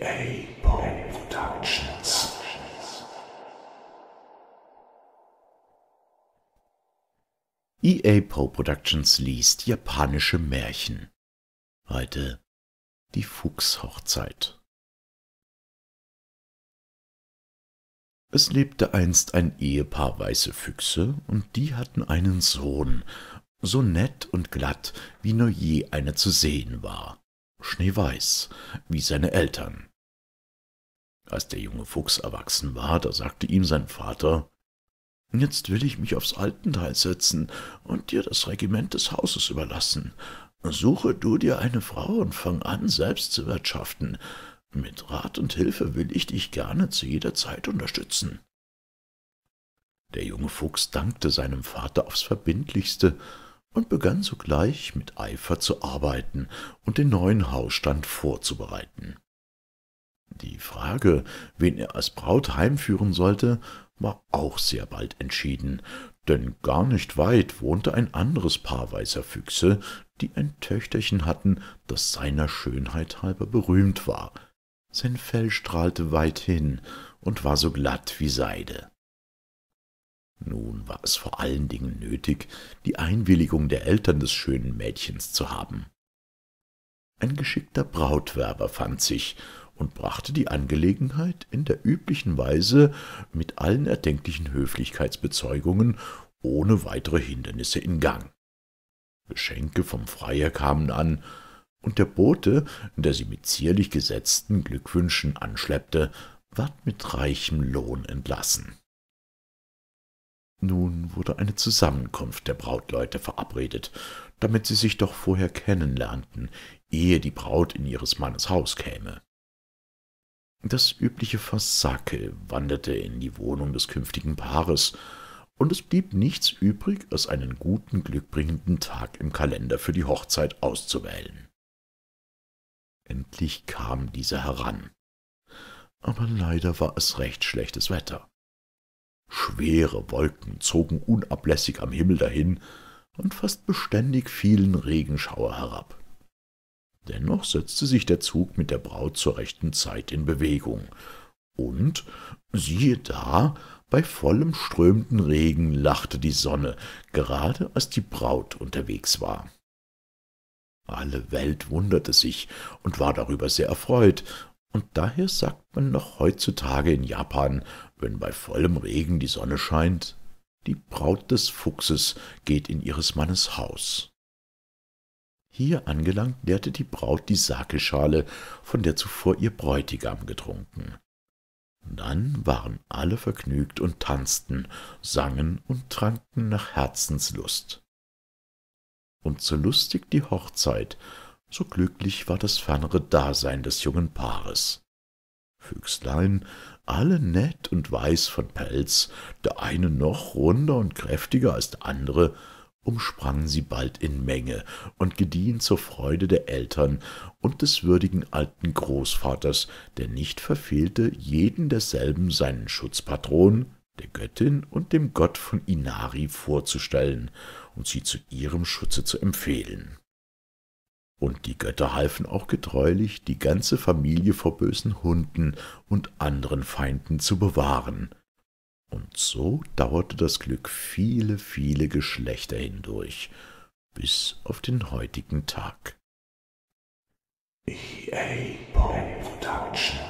DA Productions. EA Pro Productions liest japanische Märchen. Heute die Fuchshochzeit. Es lebte einst ein Ehepaar weiße Füchse, und die hatten einen Sohn, so nett und glatt, wie nur je eine zu sehen war schneeweiß, wie seine Eltern. Als der junge Fuchs erwachsen war, da sagte ihm sein Vater, »Jetzt will ich mich aufs Altenteil setzen und dir das Regiment des Hauses überlassen. Suche du dir eine Frau und fang an, selbst zu wirtschaften. Mit Rat und Hilfe will ich dich gerne zu jeder Zeit unterstützen.« Der junge Fuchs dankte seinem Vater aufs Verbindlichste und begann sogleich mit Eifer zu arbeiten und den neuen Hausstand vorzubereiten. Frage, wen er als Braut heimführen sollte, war auch sehr bald entschieden, denn gar nicht weit wohnte ein anderes Paar weißer Füchse, die ein Töchterchen hatten, das seiner Schönheit halber berühmt war. Sein Fell strahlte weithin und war so glatt wie Seide. Nun war es vor allen Dingen nötig, die Einwilligung der Eltern des schönen Mädchens zu haben. Ein geschickter Brautwerber fand sich, und brachte die Angelegenheit in der üblichen Weise mit allen erdenklichen Höflichkeitsbezeugungen ohne weitere Hindernisse in Gang. Geschenke vom Freier kamen an, und der Bote, der sie mit zierlich gesetzten Glückwünschen anschleppte, ward mit reichem Lohn entlassen. Nun wurde eine Zusammenkunft der Brautleute verabredet, damit sie sich doch vorher kennenlernten, ehe die Braut in ihres Mannes Haus käme. Das übliche Fassakel wanderte in die Wohnung des künftigen Paares, und es blieb nichts übrig, als einen guten, glückbringenden Tag im Kalender für die Hochzeit auszuwählen. Endlich kam dieser heran. Aber leider war es recht schlechtes Wetter. Schwere Wolken zogen unablässig am Himmel dahin und fast beständig fielen Regenschauer herab. Dennoch setzte sich der Zug mit der Braut zur rechten Zeit in Bewegung. Und, siehe da, bei vollem strömenden Regen lachte die Sonne, gerade als die Braut unterwegs war. Alle Welt wunderte sich und war darüber sehr erfreut, und daher sagt man noch heutzutage in Japan, wenn bei vollem Regen die Sonne scheint, die Braut des Fuchses geht in ihres Mannes Haus. Hier angelangt, leerte die Braut die Sakeschale, von der zuvor ihr Bräutigam getrunken. Dann waren alle vergnügt und tanzten, sangen und tranken nach Herzenslust. Und so lustig die Hochzeit, so glücklich war das fernere Dasein des jungen Paares. Füchslein, alle nett und weiß von Pelz, der eine noch runder und kräftiger als der andere, umsprangen sie bald in Menge und gediehen zur Freude der Eltern und des würdigen alten Großvaters, der nicht verfehlte, jeden derselben seinen Schutzpatron, der Göttin und dem Gott von Inari vorzustellen und sie zu ihrem Schutze zu empfehlen. Und die Götter halfen auch getreulich, die ganze Familie vor bösen Hunden und anderen Feinden zu bewahren, und so dauerte das Glück viele, viele Geschlechter hindurch, bis auf den heutigen Tag. EA Pop Production